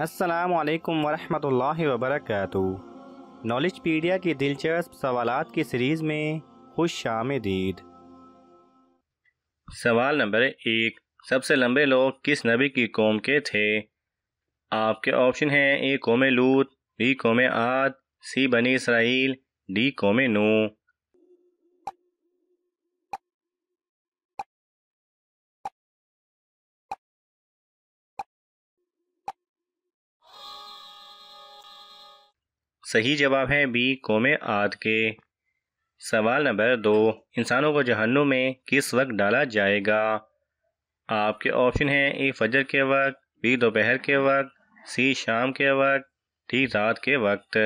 असलकम वरहमल वबरक नॉलेज पीडिया की दिलचस्प सवाल की सीरीज़ में खुश आमदीद सवाल नंबर एक सबसे लंबे लोग किस नबी की कौम के थे आपके ऑप्शन हैं ए कौम लूत बी कौम आद सी बनी इसराइल डी कौम नू सही जवाब है बी कौम आद के सवाल नंबर दो इंसानों को जहन्नुम में किस वक्त डाला जाएगा आपके ऑप्शन हैं ए फजर के वक्त बी दोपहर के वक्त सी शाम के वक्त डी रात के वक्त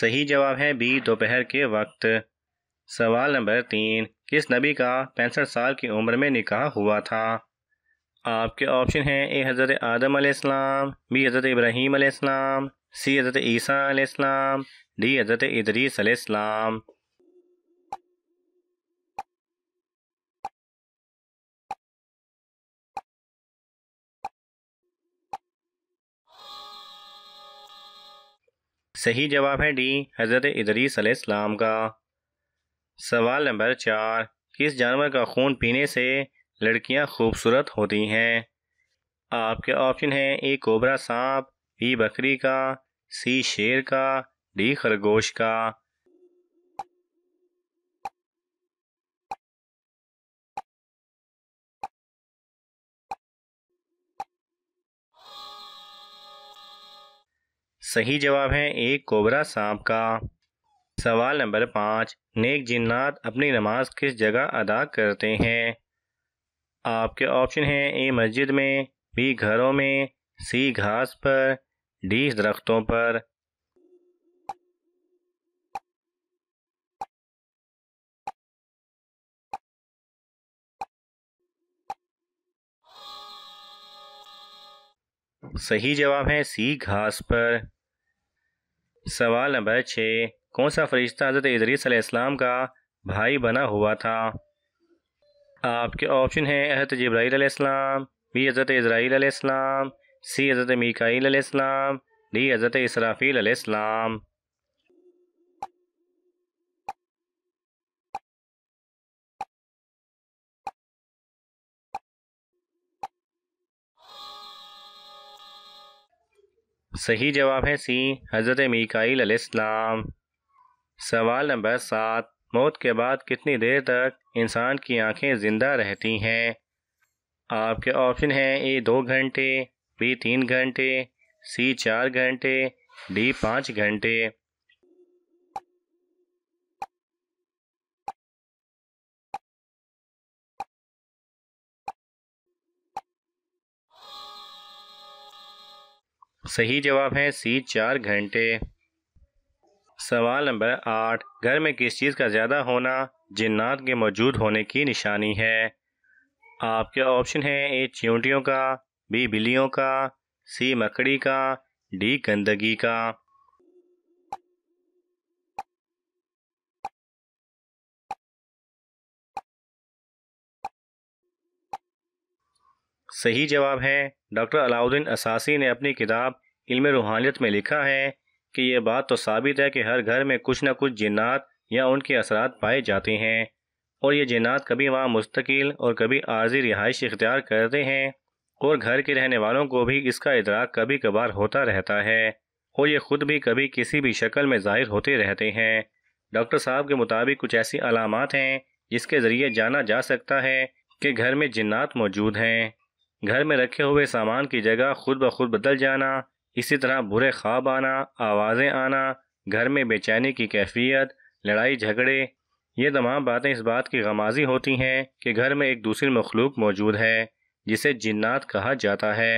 सही जवाब है बी दोपहर के वक्त सवाल नंबर तीन किस नबी का पैंसठ साल की उम्र में निकाह हुआ था आपके ऑप्शन हैं ए हज़रत आदम आसमाम बी हज़रत इब्राहिम आसमाम सी हज़रत ईसा डी हज़रत इदरीस सही जवाब है डी हज़रत इदरीस का सवाल नंबर चार किस जानवर का खून पीने से लड़कियां खूबसूरत होती हैं आपके ऑप्शन हैं ए कोबरा सांप बी बकरी का सी शेर का डी खरगोश का सही जवाब है एक कोबरा सांप का सवाल नंबर पाँच नेक जिन्नात अपनी नमाज किस जगह अदा करते हैं आपके ऑप्शन हैं ए मस्जिद में बी घरों में सी घास पर डी दरख्तों पर सही जवाब है सी घास पर सवाल नंबर छः कौन सा फरिश्ता हज़रत इदरीसम का भाई बना हुआ था आपके ऑप्शन हैं हज़रत जब्राईसम बी हज़रत इसराईसम सी हज़रत मीकाईसम डी हज़रत इसराफ़ीसम सही जवाब है सी हज़रत मीकाईल अलैहिस्सलाम सवाल नंबर सात मौत के बाद कितनी देर तक इंसान की आंखें ज़िंदा रहती हैं आपके ऑप्शन हैं ए दो घंटे बी तीन घंटे सी चार घंटे डी पाँच घंटे सही जवाब है सी चार घंटे सवाल नंबर आठ घर में किस चीज़ का ज़्यादा होना जिन्नात के मौजूद होने की निशानी है आपके ऑप्शन है ए च्यूटियों का बी बिल्लियों का सी मकड़ी का डी गंदगी का सही जवाब है डॉक्टर अलाउद्दीन असासी ने अपनी किताब इल्म रूहानियत में लिखा है कि यह बात तो साबित है कि हर घर में कुछ ना कुछ जिन्नात या उनके असरात पाए जाते हैं और ये जिन्नात कभी वहाँ मुस्तकिल और कभी आर्जी रिहाइश इख्तियार करते हैं और घर के रहने वालों को भी इसका इदराक कभी कभार होता रहता है और ये ख़ुद भी कभी किसी भी शक्ल में ज़ाहिर होते रहते हैं डॉक्टर साहब के मुताबिक कुछ ऐसी अलामत हैं जिसके ज़रिए जाना जा सकता है कि घर में जिन्नात मौजूद हैं घर में रखे हुए सामान की जगह खुद ब खुद बदल जाना इसी तरह बुरे ख्वाब आना आवाज़ें आना घर में बेचैनी की कैफियत लड़ाई झगड़े ये तमाम बातें इस बात की गमाजी होती हैं कि घर में एक दूसरी मखलूक मौजूद है जिसे जिन्नात कहा जाता है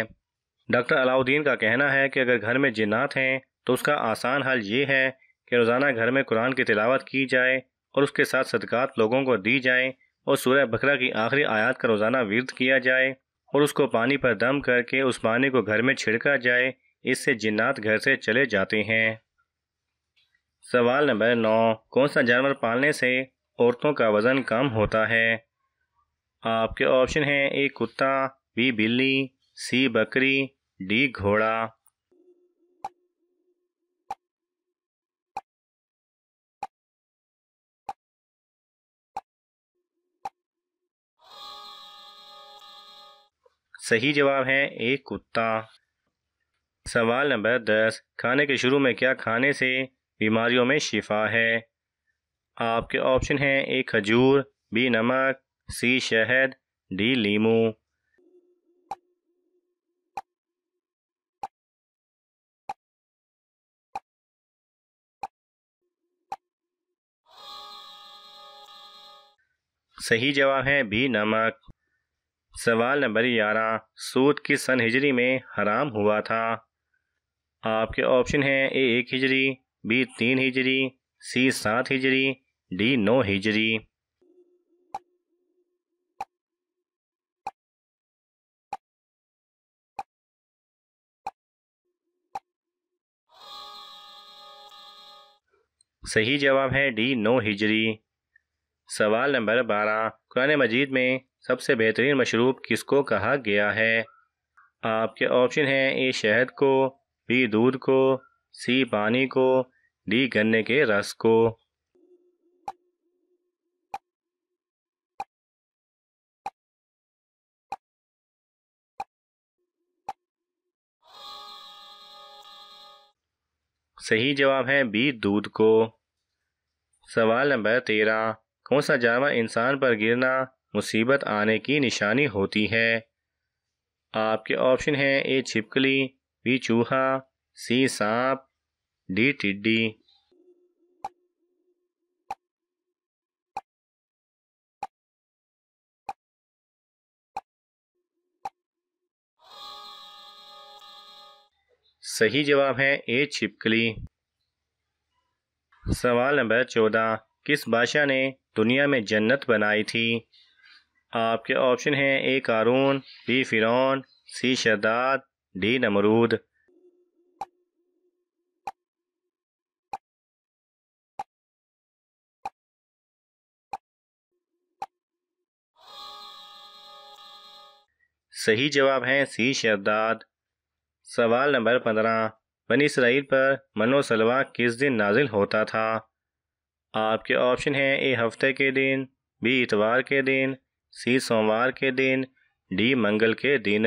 डॉक्टर अलाउद्दीन का कहना है कि अगर घर में जिन्नात हैं तो उसका आसान हल ये है कि रोज़ाना घर में कुरान की तिलावत की जाए और उसके साथ सदकात लोगों को दी जाएँ और सूर्य बकरा की आखिरी आयात का रोज़ाना विरद किया जाए और उसको पानी पर दम करके उस पानी को घर में छिड़का जाए इससे जिन्नात घर से चले जाते हैं सवाल नंबर नौ कौन सा जानवर पालने से औरतों का वज़न कम होता है आपके ऑप्शन हैं ए कुत्ता बी बिल्ली सी बकरी डी घोड़ा सही जवाब है ए कुत्ता सवाल नंबर दस खाने के शुरू में क्या खाने से बीमारियों में शिफा है आपके ऑप्शन हैं ए खजूर बी नमक सी शहद डी लीमू सही जवाब है बी नमक सवाल नंबर ग्यारह सूद की सन हिजरी में हराम हुआ था आपके ऑप्शन हैं ए एक हिजरी बी तीन हिजरी सी सात हिजरी डी नौ हिजरी सही जवाब है डी नौ हिजरी सवाल नंबर बारह कुरान मजीद में सबसे बेहतरीन मशरूब किसको कहा गया है आपके ऑप्शन हैं ए शहद को बी दूध को सी पानी को डी गन्ने के रस को सही जवाब है बी दूध को सवाल नंबर तेरह कौन सा जानवर इंसान पर गिरना मुसीबत आने की निशानी होती है आपके ऑप्शन हैं ए छिपकली बी चूहा सी सांप डी टिड्डी सही जवाब है ए छिपकली सवाल नंबर चौदह किस बादशाह ने दुनिया में जन्नत बनाई थी आपके ऑप्शन हैं ए कारून बी फिरौन सी शदाद डी नमरूद सही जवाब है सी शहदाद सवाल नंबर पंद्रह बनी इसराइल पर मनो सलवा किस दिन नाजिल होता था आपके ऑप्शन हैं ए हफ्ते के दिन बी इतवार के दिन सी सोमवार के दिन डी मंगल के दिन